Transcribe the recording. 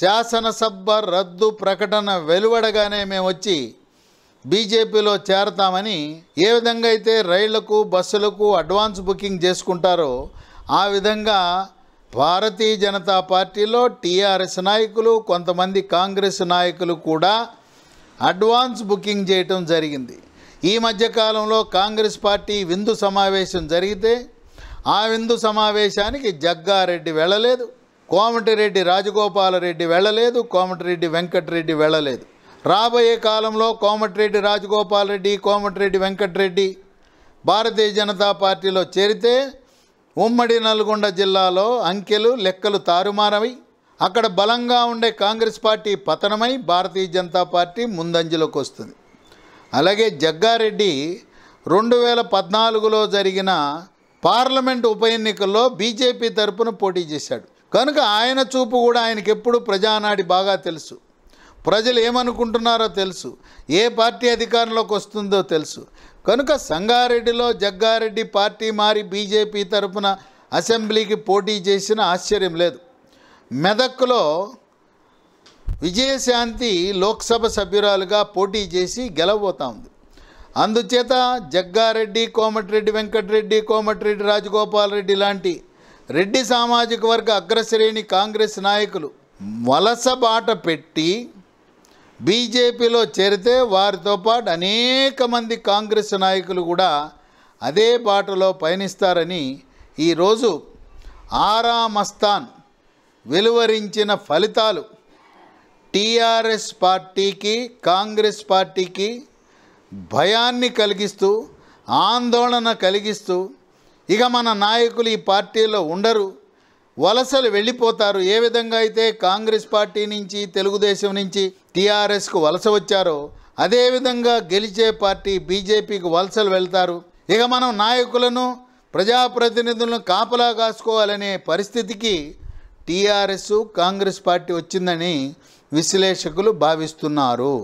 శాసనసభ రద్దు ప్రకటన వెలువడగానే మేము వచ్చి బీజేపీలో చేరతామని ఏ విధంగా అయితే రైళ్లకు బస్సులకు అడ్వాన్స్ బుకింగ్ చేసుకుంటారో ఆ విధంగా భారతీయ జనతా పార్టీలో టీఆర్ఎస్ నాయకులు కొంతమంది కాంగ్రెస్ నాయకులు కూడా అడ్వాన్స్ బుకింగ్ చేయటం జరిగింది ఈ మధ్యకాలంలో కాంగ్రెస్ పార్టీ విందు సమావేశం జరిగితే ఆ విందు సమావేశానికి జగ్గారెడ్డి వెళ్ళలేదు కోమటిరెడ్డి రాజగోపాలరెడ్డి వెళ్ళలేదు కోమటిరెడ్డి వెంకటరెడ్డి వెళ్ళలేదు రాబోయే కాలంలో కోమటిరెడ్డి రాజగోపాలరెడ్డి కోమటిరెడ్డి వెంకటరెడ్డి భారతీయ జనతా పార్టీలో చేరితే ఉమ్మడి నల్గొండ జిల్లాలో అంకెలు లెక్కలు తారుమారవి అక్కడ బలంగా ఉండే కాంగ్రెస్ పార్టీ పతనమై భారతీయ జనతా పార్టీ ముందంజలోకి వస్తుంది అలాగే జగ్గారెడ్డి రెండు వేల పద్నాలుగులో జరిగిన పార్లమెంట్ ఉప ఎన్నికల్లో బీజేపీ తరపున పోటీ చేశాడు కనుక ఆయన చూపు కూడా ఆయనకి ఎప్పుడు ప్రజానాడి బాగా తెలుసు ప్రజలు ఏమనుకుంటున్నారో తెలుసు ఏ పార్టీ అధికారంలోకి వస్తుందో తెలుసు కనుక సంగారెడ్డిలో జగ్గారెడ్డి పార్టీ మారి బీజేపీ తరఫున అసెంబ్లీకి పోటీ చేసిన ఆశ్చర్యం లేదు మెదక్లో విజయశాంతి లోక్సభ సభ్యురాలుగా పోటీ చేసి గెలవబోతా ఉంది అందుచేత జగ్గారెడ్డి కోమటిరెడ్డి వెంకటరెడ్డి కోమటిరెడ్డి రాజగోపాల్ రెడ్డి లాంటి రెడ్డి సామాజిక వర్గ అగ్రశ్రేణి కాంగ్రెస్ నాయకులు వలసబాట పెట్టి బీజేపీలో చేరితే వారితో పాటు అనేక మంది కాంగ్రెస్ నాయకులు కూడా అదే బాటలో పయనిస్తారని ఈరోజు ఆరా వెలువరించిన ఫలితాలు టీఆర్ఎస్ పార్టీకి కాంగ్రెస్ పార్టీకి భయాన్ని కలిగిస్తూ ఆందోళన కలిగిస్తూ ఇక మన నాయకులు ఈ పార్టీలో ఉండరు వలసలు వెళ్ళిపోతారు ఏ విధంగా అయితే కాంగ్రెస్ పార్టీ నుంచి తెలుగుదేశం నుంచి టీఆర్ఎస్కు వలస వచ్చారో అదేవిధంగా గెలిచే పార్టీ బీజేపీకి వలసలు వెళ్తారు ఇక మనం నాయకులను ప్రజాప్రతినిధులను కాపలా కాసుకోవాలనే పరిస్థితికి టీఆర్ఎస్ కాంగ్రెస్ పార్టీ వచ్చిందని విశ్లేషకులు భావిస్తున్నారు